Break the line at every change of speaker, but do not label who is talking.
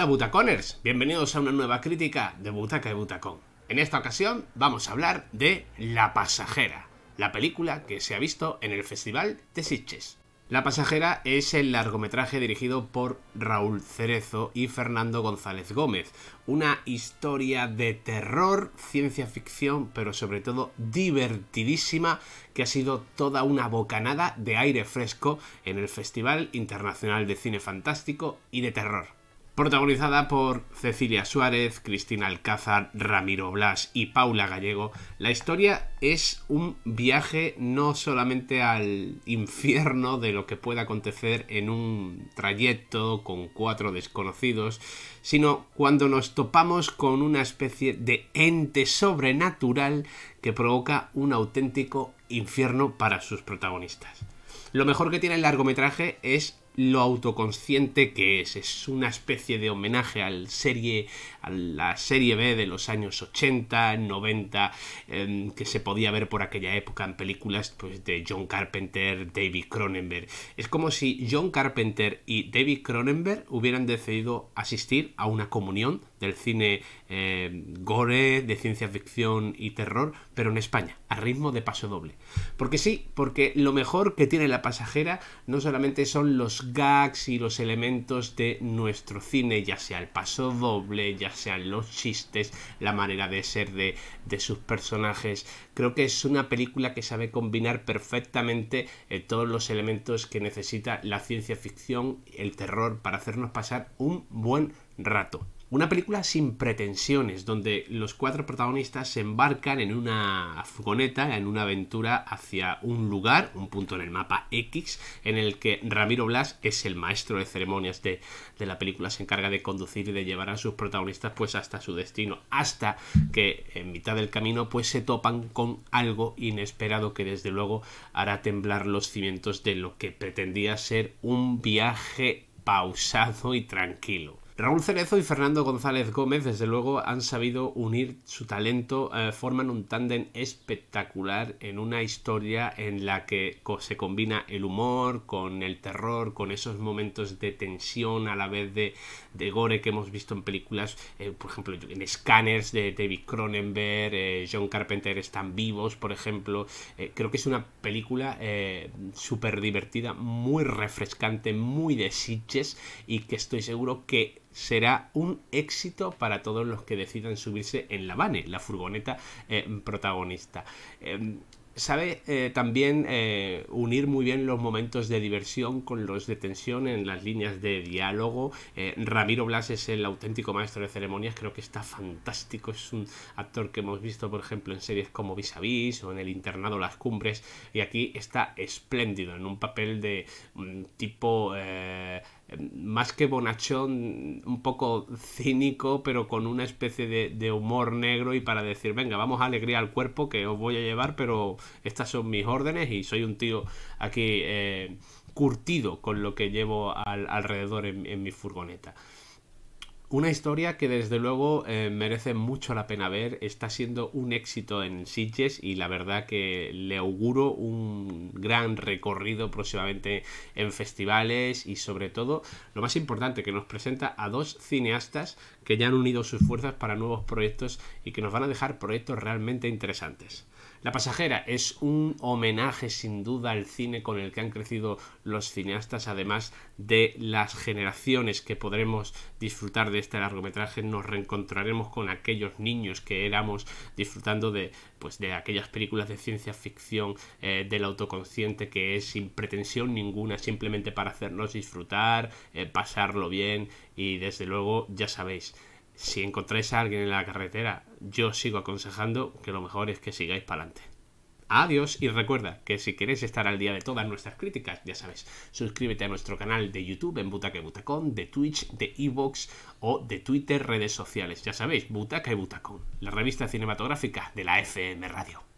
Hola Butaconers, bienvenidos a una nueva crítica de Butaca y Butacón. En esta ocasión vamos a hablar de La Pasajera, la película que se ha visto en el Festival de Sitges. La Pasajera es el largometraje dirigido por Raúl Cerezo y Fernando González Gómez. Una historia de terror, ciencia ficción, pero sobre todo divertidísima, que ha sido toda una bocanada de aire fresco en el Festival Internacional de Cine Fantástico y de Terror. Protagonizada por Cecilia Suárez, Cristina Alcázar, Ramiro Blas y Paula Gallego, la historia es un viaje no solamente al infierno de lo que puede acontecer en un trayecto con cuatro desconocidos, sino cuando nos topamos con una especie de ente sobrenatural que provoca un auténtico infierno para sus protagonistas. Lo mejor que tiene el largometraje es lo autoconsciente que es. Es una especie de homenaje a la serie B de los años 80, 90, em, que se podía ver por aquella época en películas pues, de John Carpenter, David Cronenberg. Es como si John Carpenter y David Cronenberg hubieran decidido asistir a una comunión del cine em, gore, de ciencia ficción y terror, pero en España, a ritmo de paso doble. Porque sí, porque lo mejor que tiene la pasajera no solamente son los gags y los elementos de nuestro cine, ya sea el paso doble, ya sean los chistes, la manera de ser de, sus personajes. Creo que es una película que sabe combinar perfectamente eh, todos los elementos que necesita la ciencia ficción, el terror, para hacernos pasar un buen rato. Una película sin pretensiones, donde los cuatro protagonistas se embarcan en una furgoneta, en una aventura hacia un lugar, un punto en el mapa X, en el que Ramiro Blas es el maestro de ceremonias de, de la película, se encarga de conducir y de llevar a sus protagonistas pues hasta su destino, hasta que en mitad del camino pues se topan con algo inesperado que desde luego hará temblar los cimientos de lo que pretendía ser un viaje pausado y tranquilo. Raúl Cerezo y Fernando González Gómez, desde luego, han sabido unir su talento, eh, forman un tándem espectacular en una historia en la que se combina el humor con el terror, con esos momentos de tensión a la vez de, gore que hemos visto en películas, eh, por ejemplo, en Scanners de David Cronenberg, eh, John Carpenter están vivos, por ejemplo. creo que es una película súper divertida, muy refrescante, muy de sitches y que estoy seguro que será un éxito para todos los que decidan subirse en la Vane, la furgoneta eh, protagonista. Em, sabe eh, también eh, unir muy bien los momentos de diversión con los de tensión en las líneas de diálogo. Ramiro Blas es el auténtico maestro de ceremonias, creo que está fantástico, es un actor que hemos visto, por ejemplo, en series como Vis a Vis o en El internado Las Cumbres, y aquí está espléndido en un papel de mm, tipo eh, más que bonachón, un poco cínico, pero con una especie de, humor negro y para decir, venga, vamos a alegría al cuerpo que os voy a llevar, pero estas son mis órdenes y soy un tío aquí eh, curtido con lo que llevo alrededor en mi furgoneta. Una historia que desde luego eh, merece mucho la pena ver, está siendo un éxito en Sitges y la verdad que le auguro un gran recorrido próximamente en festivales y sobre todo, lo más importante, que nos presenta a dos cineastas que ya han unido sus fuerzas para nuevos proyectos y que nos van a dejar proyectos realmente interesantes. La pasajera es un homenaje sin duda al cine con el que han crecido los cineastas, además de las generaciones que podremos disfrutar de este largometraje nos reencontraremos con aquellos niños que éramos disfrutando de, pues, de aquellas películas de ciencia ficción eh, del autoconsciente que es sin pretensión ninguna, simplemente para hacernos disfrutar, eh, pasarlo bien y desde luego ya sabéis. Si encontráis a alguien en la carretera, yo sigo aconsejando que lo mejor es que sigáis para adelante. Adiós y recuerda que si quieres estar al día de todas nuestras críticas, ya sabes, suscríbete a nuestro canal de YouTube en Butaca y Butacón, de Twitch, de Evox o de Twitter, redes sociales. Ya sabéis, Butaca y Butacón, la revista cinematográfica de la FM Radio.